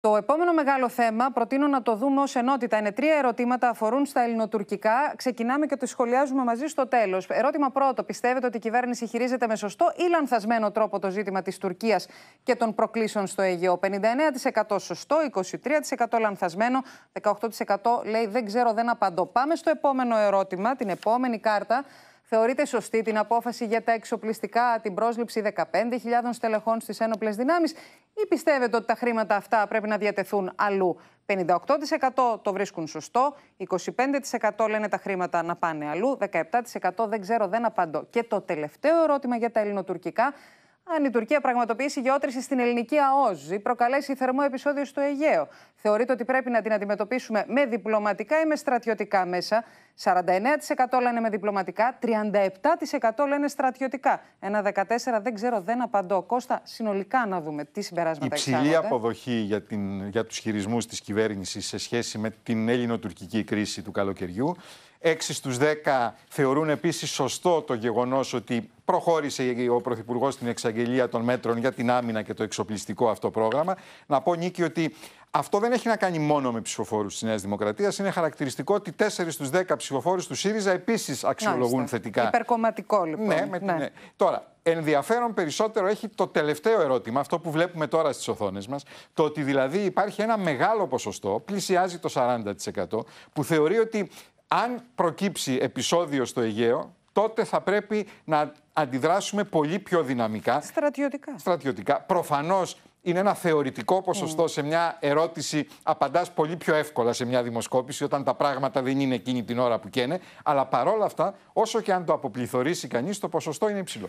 Το επόμενο μεγάλο θέμα προτείνω να το δούμε ως ενότητα. Είναι τρία ερωτήματα αφορούν στα ελληνοτουρκικά. Ξεκινάμε και το σχολιάζουμε μαζί στο τέλος. Ερώτημα πρώτο. Πιστεύετε ότι η κυβέρνηση χειρίζεται με σωστό ή λανθασμένο τρόπο το ζήτημα της Τουρκίας και των προκλήσεων στο Αιγαίο. 59% σωστό, 23% λανθασμένο, 18% λέει δεν ξέρω, δεν απαντώ. Πάμε στο επόμενο ερώτημα, την επόμενη κάρτα. Θεωρείται σωστή την απόφαση για τα εξοπλιστικά, την πρόσληψη 15.000 στελεχών στις ένοπλες δυνάμεις ή πιστεύετε ότι τα χρήματα αυτά πρέπει να διατεθούν αλλού. 58% το βρίσκουν σωστό, 25% λένε τα χρήματα να πάνε αλλού, 17% δεν ξέρω, δεν απαντώ. Και το τελευταίο ερώτημα για τα ελληνοτουρκικά αν η Τουρκία πραγματοποιήσει γεώτρηση στην ελληνική ΑΟΖ ή προκαλέσει θερμό επεισόδιο στο Αιγαίο. Θεωρείται ότι πρέπει να την αντιμετωπίσουμε με διπλωματικά ή με στρατιωτικά μέσα. 49% λένε με διπλωματικά, 37% λένε στρατιωτικά. Ένα 14% δεν ξέρω, δεν απαντώ. Κώστα, συνολικά να δούμε τι συμπεράσματα έχει. Υψηλή αποδοχή για, την, για τους χειρισμούς της κυβέρνησης σε σχέση με την ελληνοτουρκική κρίση του καλοκαιριού. Έξι στους 10 θεωρούν επίσης σωστό το γεγονός ότι προχώρησε ο Πρωθυπουργός στην εξαγγελία των μέτρων για την άμυνα και το εξοπλιστικό αυτό πρόγραμμα. Να πω, Νίκη, ότι αυτό δεν έχει να κάνει μόνο με ψηφοφόρους της Νέας Δημοκρατίας. Είναι χαρακτηριστικό ότι 4 στου 10 ψηφοφόρους του ΣΥΡΙΖΑ επίσης αξιολογούν θετικά. θετικά. Υπερκομματικό, λοιπόν. Ναι, με, ναι. Ναι. Τώρα, ενδιαφέρον περισσότερο έχει το τελευταίο ερώτημα, αυτό που βλέπουμε τώρα στις οθόνες μας. Το ότι δηλαδή υπάρχει ένα μεγάλο ποσοστό, πλησιάζει το 40%, που θεωρεί ότι αν προκύψει επεισόδιο στο Αιγαίο, τότε θα πρέπει να αντιδράσουμε πολύ πιο δυναμικά. Στρατιωτικά. Στρατιωτικά. Προφανώς είναι ένα θεωρητικό ποσοστό mm. σε μια ερώτηση. Απαντάς πολύ πιο εύκολα σε μια δημοσκόπηση, όταν τα πράγματα δεν είναι εκείνη την ώρα που καίνε. Αλλά παρόλα αυτά, όσο και αν το αποπληθωρήσει κανείς, το ποσοστό είναι υψηλό.